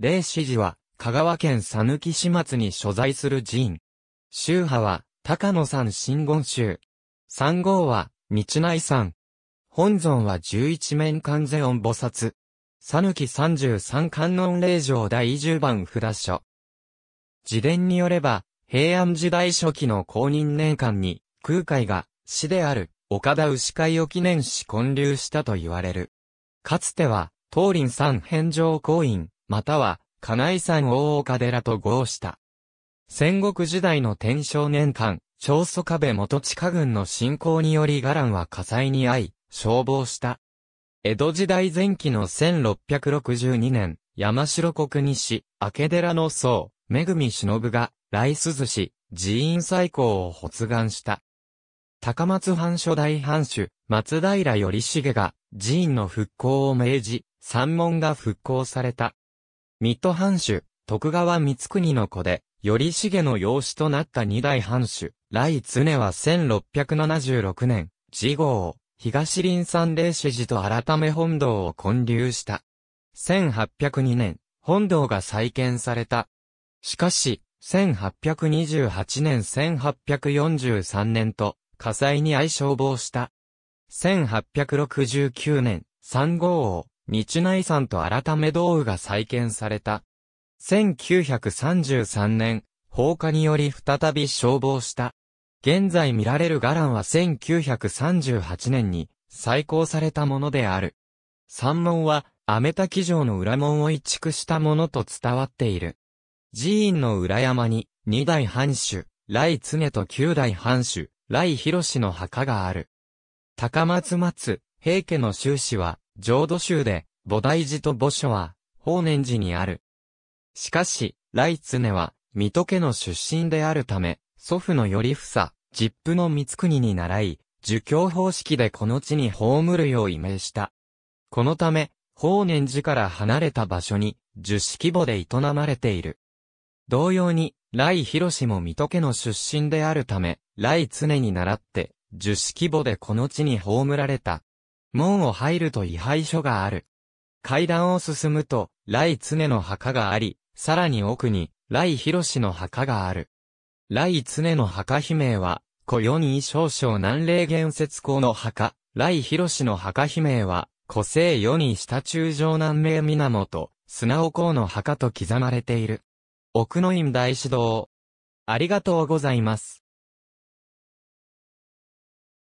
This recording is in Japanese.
霊師寺は、香川県佐抜市松に所在する寺院。宗派は、高野山真言宗。三号は、日内山。本尊は十一面観世音菩薩。さぬき三十三観音霊場第十番札所。自伝によれば、平安時代初期の公認年間に、空海が、死である、岡田牛会を記念し建立したと言われる。かつては、東林山返上公院、または、金井山大岡寺と合した。戦国時代の天正年間、長祖壁元地下軍の侵攻により伽藍は火災に遭い、消亡した。江戸時代前期の1662年、山城国西、明寺の僧、恵忍が、来鈴し。寺院再興を発願した。高松藩初代藩主、松平頼重が、寺院の復興を命じ、山門が復興された。水戸藩主、徳川光国の子で、頼重の養子となった二代藩主、来常は1676年、次号、東林三霊主寺と改め本堂を建立した。1802年、本堂が再建された。しかし、1828年1843年と、火災に相消防した。1869年、三号王、日内山と改め道具が再建された。1933年、放火により再び消防した。現在見られる伽藍は1938年に再興されたものである。山門は、アメタキ城の裏門を移築したものと伝わっている。寺院の裏山に、二代藩主、来常と九代藩主、来広氏の墓がある。高松松、平家の修士は、浄土宗で、菩提寺と墓所は、法然寺にある。しかし、来常は、水戸家の出身であるため、祖父の頼房、実父の光国に習い、儒教方式でこの地に葬るよう命した。このため、法然寺から離れた場所に、樹式墓で営まれている。同様に、来広氏も水戸家の出身であるため、来常に倣って、樹式墓でこの地に葬られた。門を入ると位牌所がある。階段を進むと、雷常の墓があり、さらに奥に、雷広の墓がある。雷常の墓姫は、古世に少々南霊原節公の墓、雷広の墓姫は、古生世に下中上南名源、砂尾公の墓と刻まれている。奥の院大師堂。ありがとうございます。